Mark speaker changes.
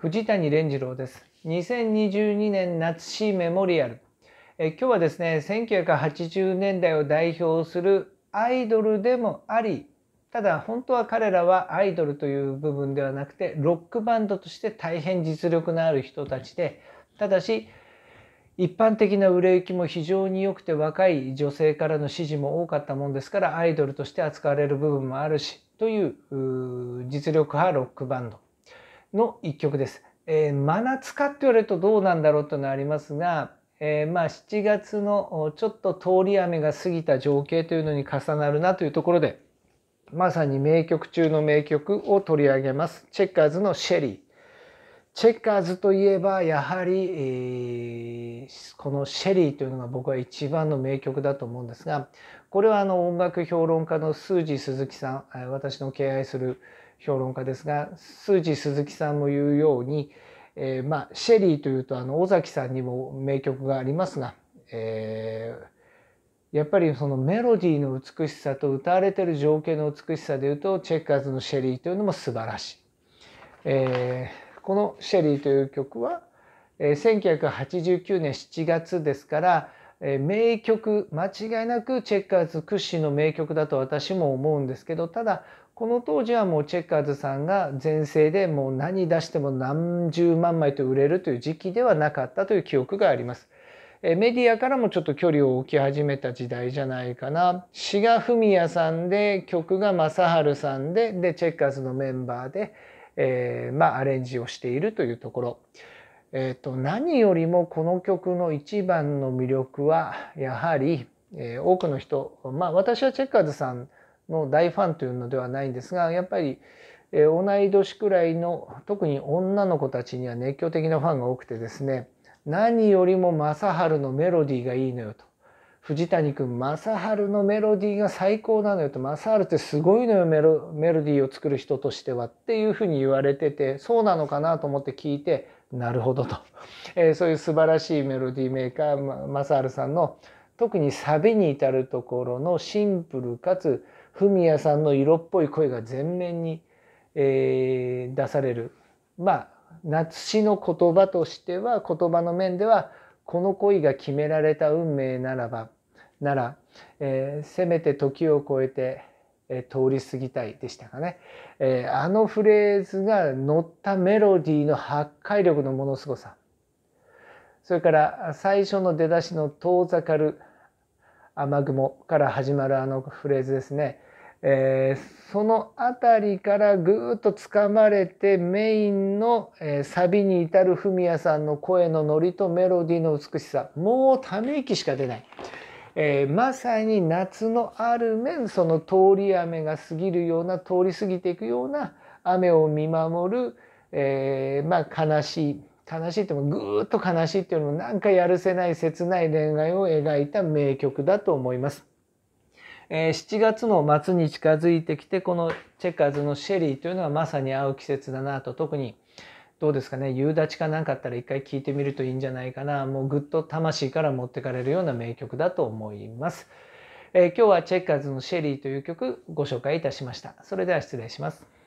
Speaker 1: 藤谷蓮次郎です。2022年夏ーメモリアル。え今日はですね、1980年代を代表するアイドルでもあり、ただ本当は彼らはアイドルという部分ではなくて、ロックバンドとして大変実力のある人たちで、ただし、一般的な売れ行きも非常に良くて若い女性からの支持も多かったもんですからアイドルとして扱われる部分もあるしという実力派ロックバンドの一曲です。えー、真夏かって言われるとどうなんだろうというのありますが、えー、まあ7月のちょっと通り雨が過ぎた情景というのに重なるなというところで、まさに名曲中の名曲を取り上げます。チェッカーズのシェリー。チェッカーズといえばやはり、えー、この「シェリー」というのが僕は一番の名曲だと思うんですがこれはあの音楽評論家のスージー鈴木さん私の敬愛する評論家ですが数値鈴木さんも言うように、えー、まあ、シェリーというとあの尾崎さんにも名曲がありますが、えー、やっぱりそのメロディーの美しさと歌われてる情景の美しさでいうとチェッカーズの「シェリー」というのも素晴らしい。えー、この「シェリー」という曲は1989年7月ですからえ名曲間違いなくチェッカーズ屈指の名曲だと私も思うんですけどただこの当時はもうチェッカーズさんが全盛でもう何出しても何十万枚と売れるという時期ではなかったという記憶があります。えメディアからもちょっと距離を置き始めた時代じゃないかな。志賀文哉さんで曲が正治さんででチェッカーズのメンバーで、えー、まあアレンジをしているというところ。えーと、何よりもこの曲の一番の魅力はやはり、えー、多くの人まあ私はチェッカーズさんの大ファンというのではないんですがやっぱり、えー、同い年くらいの特に女の子たちには熱狂的なファンが多くてですね何よりも正治のメロディーがいいのよと藤谷君正治のメロディーが最高なのよと正治ってすごいのよメロメロディーを作る人としてはっていうふうに言われててそうなのかなと思って聞いてなるほどと、えー、そういう素晴らしいメロディーメーカー正治さんの特にサビに至るところのシンプルかつフミヤさんの色っぽい声が全面に、えー、出されるまあ夏詩の言葉としては言葉の面ではこの恋が決められた運命ならばなら、えー、せめて時を超えてえ通り過ぎたいでしたかね、えー、あのフレーズが乗ったメロディーの破壊力のものすごさそれから最初の出だしの遠ざかる雨雲から始まるあのフレーズですね、えー、その辺りからぐーっとつかまれてメインの、えサビに至るフミヤさんの声のノリとメロディーの美しさもうため息しか出ない。えー、まさに夏のある面その通り雨が過ぎるような通り過ぎていくような雨を見守る、えー、まあ、悲しい悲しいってもぐーっと悲しいっていうのもなんかやるせない切ない恋愛を描いた名曲だと思います。えー、7月の末に近づいてきてこのチェッカーズの「シェリー」というのはまさに合う季節だなと特にどうですかね夕立かなんかあったら一回聴いてみるといいんじゃないかなもうぐっと魂から持ってかれるような名曲だと思います、えー、今日はチェッカーズの「シェリー」という曲ご紹介いたしましたそれでは失礼します